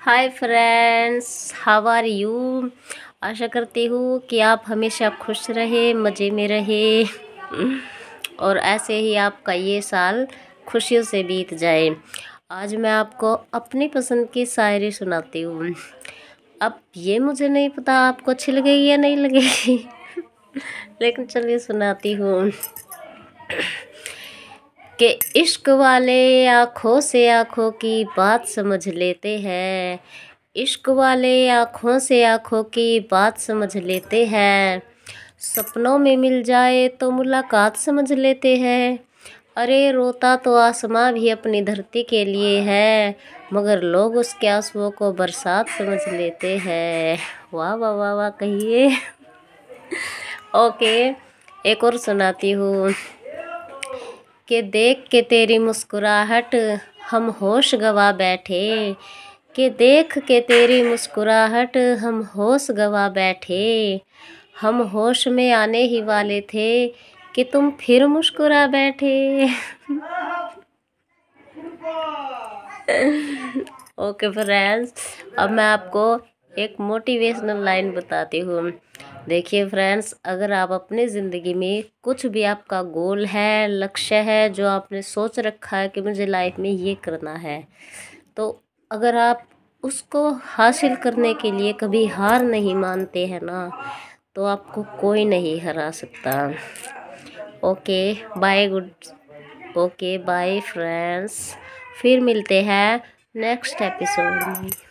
hi friends how are you आशा करती हूँ कि आप हमेशा खुश रहे मज़े में रहे और ऐसे ही आपका ये साल खुशियों से बीत जाए आज मैं आपको अपनी पसंद की शायरी सुनाती हूँ अब ये मुझे नहीं पता आपको अच्छी लगेगी या नहीं लगेगी लेकिन चलिए सुनाती हूँ कि इश्क वाले आँखों से आँखों की बात समझ लेते हैं इश्क वाले आँखों से आँखों की बात समझ लेते हैं सपनों में मिल जाए तो मुलाकात समझ लेते हैं अरे रोता तो आसमां भी अपनी धरती के लिए है मगर लोग उसके आंसुओं को बरसात समझ लेते हैं वाह वाह वाह वाह कहिए ओके एक और सुनाती हूँ के देख के तेरी मुस्कुराहट हम होश गवा बैठे के देख के तेरी मुस्कुराहट हम होश गवा बैठे हम होश में आने ही वाले थे कि तुम फिर मुस्कुरा बैठे ओके फ्रेंड्स अब मैं आपको एक मोटिवेशनल लाइन बताती हूँ देखिए फ्रेंड्स अगर आप अपनी ज़िंदगी में कुछ भी आपका गोल है लक्ष्य है जो आपने सोच रखा है कि मुझे लाइफ में ये करना है तो अगर आप उसको हासिल करने के लिए कभी हार नहीं मानते हैं ना तो आपको कोई नहीं हरा सकता okay bye good okay bye friends फिर मिलते हैं नेक्स्ट एपिसोड में